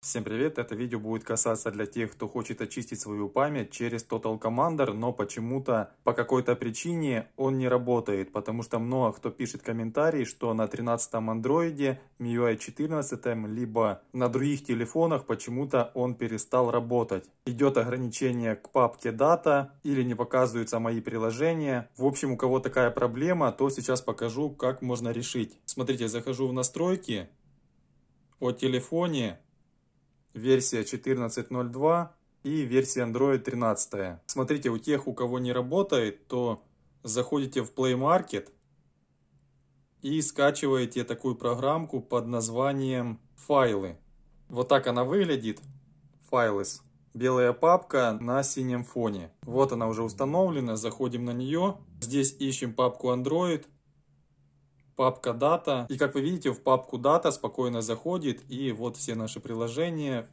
Всем привет! Это видео будет касаться для тех, кто хочет очистить свою память через Total Commander, но почему-то по какой-то причине он не работает, потому что много кто пишет комментарии, что на 13-м андроиде, MIUI 14, либо на других телефонах почему-то он перестал работать. Идет ограничение к папке Data или не показываются мои приложения. В общем, у кого такая проблема, то сейчас покажу, как можно решить. Смотрите, захожу в настройки о телефоне, версия 14.02 и версия Android 13. Смотрите, у тех, у кого не работает, то заходите в Play Market и скачиваете такую программку под названием «Файлы». Вот так она выглядит. «Файлы». Белая папка на синем фоне. Вот она уже установлена. Заходим на нее. Здесь ищем папку Android папка дата. И как вы видите, в папку дата спокойно заходит. И вот все наши приложения,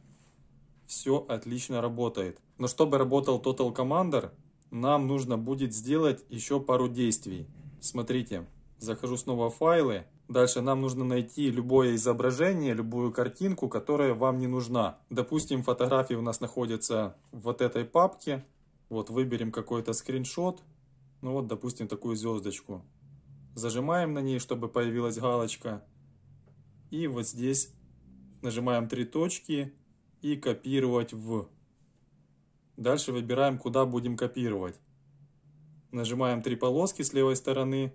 все отлично работает. Но чтобы работал Total Commander, нам нужно будет сделать еще пару действий. Смотрите, захожу снова в файлы. Дальше нам нужно найти любое изображение, любую картинку, которая вам не нужна. Допустим, фотографии у нас находятся в вот этой папке. Вот выберем какой-то скриншот. Ну вот, допустим, такую звездочку. Зажимаем на ней, чтобы появилась галочка. И вот здесь нажимаем три точки и копировать в. Дальше выбираем, куда будем копировать. Нажимаем три полоски с левой стороны.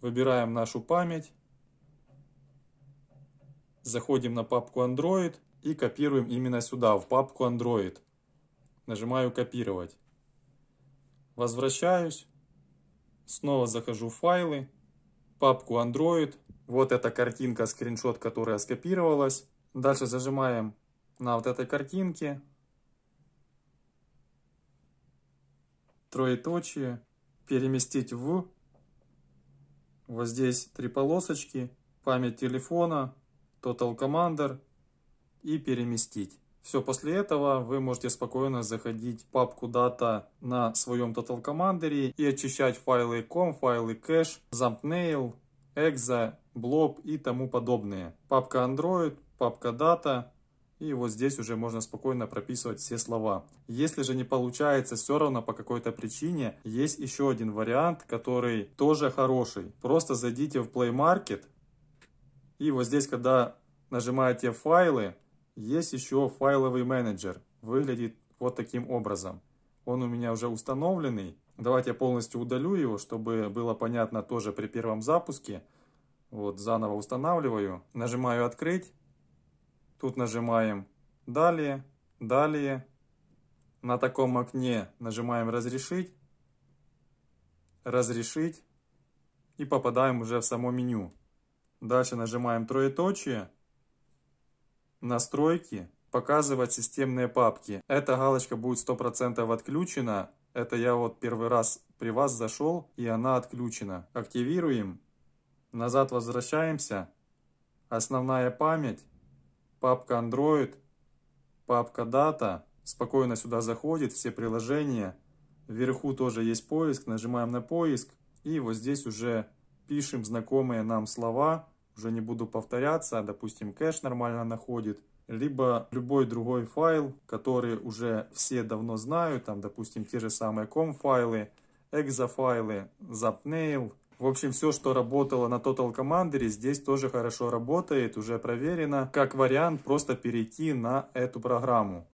Выбираем нашу память. Заходим на папку Android и копируем именно сюда, в папку Android. Нажимаю «Копировать». Возвращаюсь. Снова захожу в файлы, папку Android. Вот эта картинка, скриншот, которая скопировалась. Дальше зажимаем на вот этой картинке. Троеточие. Переместить в. Вот здесь три полосочки. Память телефона. Total Commander. И переместить. Все, после этого вы можете спокойно заходить в папку дата на своем Total Commander и очищать файлы com, файлы кэш, thumbnail, exa, blob и тому подобное. Папка Android, папка дата. И вот здесь уже можно спокойно прописывать все слова. Если же не получается все равно по какой-то причине, есть еще один вариант, который тоже хороший. Просто зайдите в Play Market. И вот здесь, когда нажимаете файлы, есть еще файловый менеджер. Выглядит вот таким образом. Он у меня уже установленный. Давайте я полностью удалю его, чтобы было понятно тоже при первом запуске. Вот заново устанавливаю. Нажимаю «Открыть». Тут нажимаем «Далее», «Далее». На таком окне нажимаем «Разрешить», «Разрешить» и попадаем уже в само меню. Дальше нажимаем троеточие настройки, показывать системные папки. Эта галочка будет 100% отключена. Это я вот первый раз при вас зашел, и она отключена. Активируем. Назад возвращаемся. Основная память. Папка Android. Папка Data. Спокойно сюда заходит, все приложения. Вверху тоже есть поиск. Нажимаем на поиск. И вот здесь уже пишем знакомые нам слова уже не буду повторяться, допустим, кэш нормально находит, либо любой другой файл, который уже все давно знают, там, допустим, те же самые ком файлы, экзо файлы, zapnail. В общем, все, что работало на Total Commander, здесь тоже хорошо работает, уже проверено. Как вариант, просто перейти на эту программу.